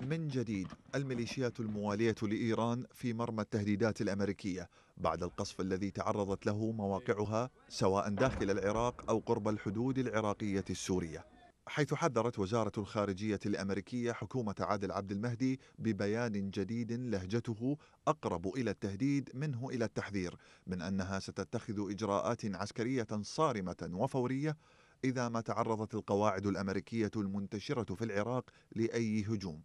من جديد الميليشيات الموالية لإيران في مرمى التهديدات الأمريكية بعد القصف الذي تعرضت له مواقعها سواء داخل العراق أو قرب الحدود العراقية السورية حيث حذرت وزارة الخارجية الأمريكية حكومة عادل عبد المهدي ببيان جديد لهجته أقرب إلى التهديد منه إلى التحذير من أنها ستتخذ إجراءات عسكرية صارمة وفورية إذا ما تعرضت القواعد الأمريكية المنتشرة في العراق لأي هجوم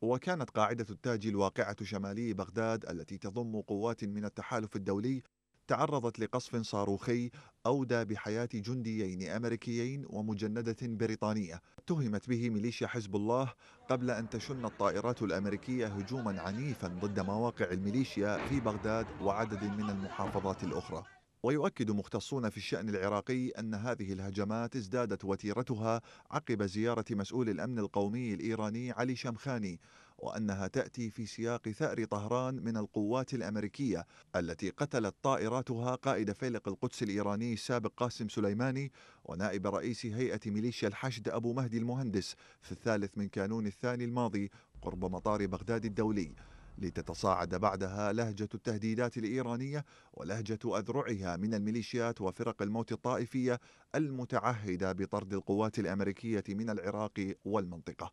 وكانت قاعدة التاج الواقعة شمالي بغداد التي تضم قوات من التحالف الدولي تعرضت لقصف صاروخي أودى بحياة جنديين أمريكيين ومجندة بريطانية اتهمت به ميليشيا حزب الله قبل أن تشن الطائرات الأمريكية هجوما عنيفا ضد مواقع الميليشيا في بغداد وعدد من المحافظات الأخرى ويؤكد مختصون في الشأن العراقي أن هذه الهجمات ازدادت وتيرتها عقب زيارة مسؤول الأمن القومي الإيراني علي شمخاني وأنها تأتي في سياق ثأر طهران من القوات الأمريكية التي قتلت طائراتها قائد فيلق القدس الإيراني السابق قاسم سليماني ونائب رئيس هيئة ميليشيا الحشد أبو مهدي المهندس في الثالث من كانون الثاني الماضي قرب مطار بغداد الدولي لتتصاعد بعدها لهجة التهديدات الإيرانية ولهجة أذرعها من الميليشيات وفرق الموت الطائفية المتعهدة بطرد القوات الأمريكية من العراق والمنطقة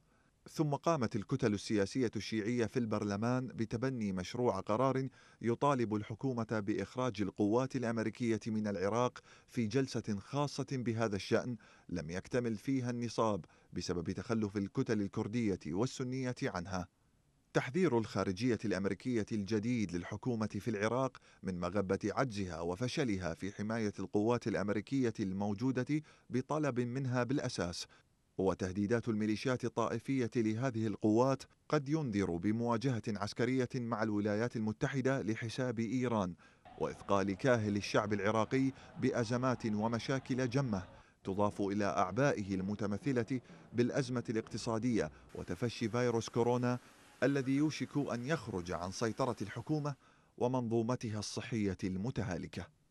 ثم قامت الكتل السياسية الشيعية في البرلمان بتبني مشروع قرار يطالب الحكومة بإخراج القوات الأمريكية من العراق في جلسة خاصة بهذا الشأن لم يكتمل فيها النصاب بسبب تخلف الكتل الكردية والسنية عنها تحذير الخارجية الأمريكية الجديد للحكومة في العراق من مغبة عجزها وفشلها في حماية القوات الأمريكية الموجودة بطلب منها بالأساس وتهديدات الميليشيات الطائفية لهذه القوات قد ينذر بمواجهة عسكرية مع الولايات المتحدة لحساب إيران وإثقال كاهل الشعب العراقي بأزمات ومشاكل جمة تضاف إلى أعبائه المتمثلة بالأزمة الاقتصادية وتفشي فيروس كورونا الذي يوشك أن يخرج عن سيطرة الحكومة ومنظومتها الصحية المتهالكة